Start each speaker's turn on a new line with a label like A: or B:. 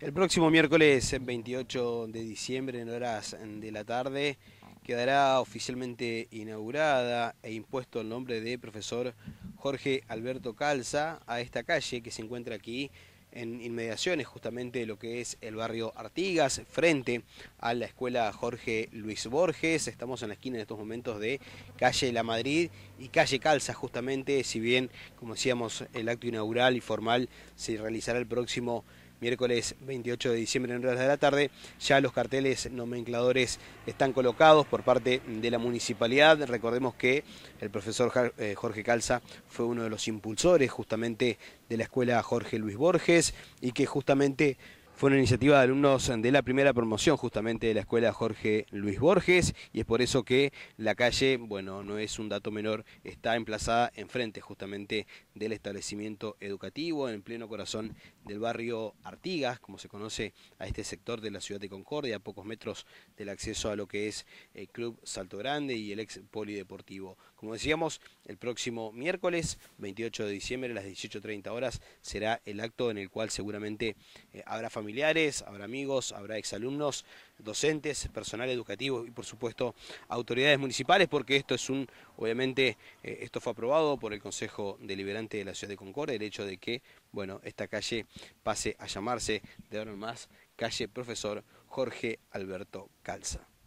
A: El próximo miércoles 28 de diciembre en horas de la tarde quedará oficialmente inaugurada e impuesto el nombre de profesor Jorge Alberto Calza a esta calle que se encuentra aquí en inmediaciones justamente de lo que es el barrio Artigas, frente a la escuela Jorge Luis Borges. Estamos en la esquina en estos momentos de calle La Madrid y calle Calza, justamente, si bien, como decíamos, el acto inaugural y formal se realizará el próximo miércoles 28 de diciembre en horas de la tarde. Ya los carteles nomencladores están colocados por parte de la municipalidad. Recordemos que el profesor eh, Jorge Calza fue uno de los impulsores justamente de la escuela Jorge Luis Borges y que justamente fue una iniciativa de alumnos de la primera promoción justamente de la escuela Jorge Luis Borges y es por eso que la calle, bueno, no es un dato menor, está emplazada enfrente justamente del establecimiento educativo, en el pleno corazón del barrio Artigas, como se conoce a este sector de la ciudad de Concordia, a pocos metros del acceso a lo que es el Club Salto Grande y el ex Polideportivo. Como decíamos, el próximo miércoles 28 de diciembre a las 18.30 horas será el acto en el cual seguramente eh, habrá familia familiares, habrá amigos, habrá exalumnos, docentes, personal educativo y por supuesto autoridades municipales, porque esto es un, obviamente, eh, esto fue aprobado por el Consejo Deliberante de la Ciudad de Concordia, el hecho de que, bueno, esta calle pase a llamarse de ahora en más calle Profesor Jorge Alberto Calza.